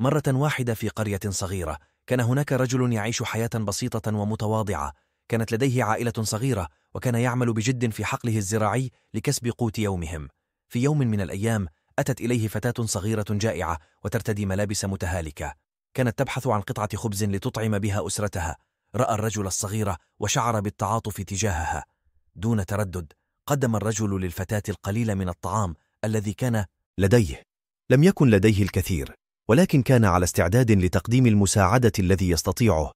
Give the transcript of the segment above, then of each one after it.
مرة واحدة في قرية صغيرة كان هناك رجل يعيش حياة بسيطة ومتواضعة كانت لديه عائلة صغيرة وكان يعمل بجد في حقله الزراعي لكسب قوت يومهم في يوم من الأيام أتت إليه فتاة صغيرة جائعة وترتدي ملابس متهالكة كانت تبحث عن قطعة خبز لتطعم بها أسرتها رأى الرجل الصغيرة وشعر بالتعاطف تجاهها دون تردد قدم الرجل للفتاة القليل من الطعام الذي كان لديه لم يكن لديه الكثير ولكن كان على استعداد لتقديم المساعدة الذي يستطيعه.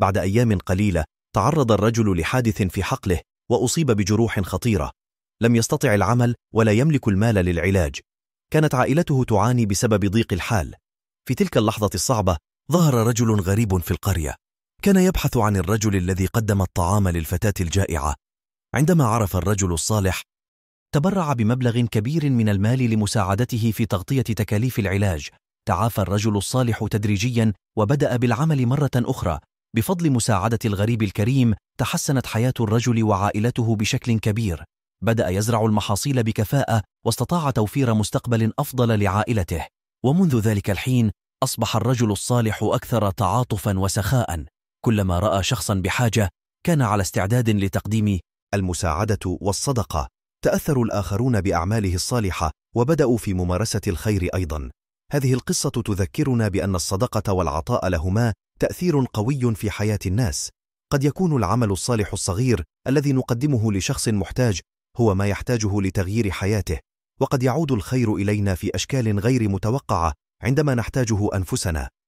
بعد أيام قليلة تعرض الرجل لحادث في حقله وأصيب بجروح خطيرة. لم يستطع العمل ولا يملك المال للعلاج. كانت عائلته تعاني بسبب ضيق الحال. في تلك اللحظة الصعبة ظهر رجل غريب في القرية. كان يبحث عن الرجل الذي قدم الطعام للفتاة الجائعة. عندما عرف الرجل الصالح تبرع بمبلغ كبير من المال لمساعدته في تغطية تكاليف العلاج تعافى الرجل الصالح تدريجيا وبدأ بالعمل مرة أخرى بفضل مساعدة الغريب الكريم تحسنت حياة الرجل وعائلته بشكل كبير بدأ يزرع المحاصيل بكفاءة واستطاع توفير مستقبل أفضل لعائلته ومنذ ذلك الحين أصبح الرجل الصالح أكثر تعاطفا وسخاء كلما رأى شخصا بحاجة كان على استعداد لتقديم المساعدة والصدقة تأثر الآخرون بأعماله الصالحة وبدأوا في ممارسة الخير أيضا هذه القصة تذكرنا بأن الصدقة والعطاء لهما تأثير قوي في حياة الناس قد يكون العمل الصالح الصغير الذي نقدمه لشخص محتاج هو ما يحتاجه لتغيير حياته وقد يعود الخير إلينا في أشكال غير متوقعة عندما نحتاجه أنفسنا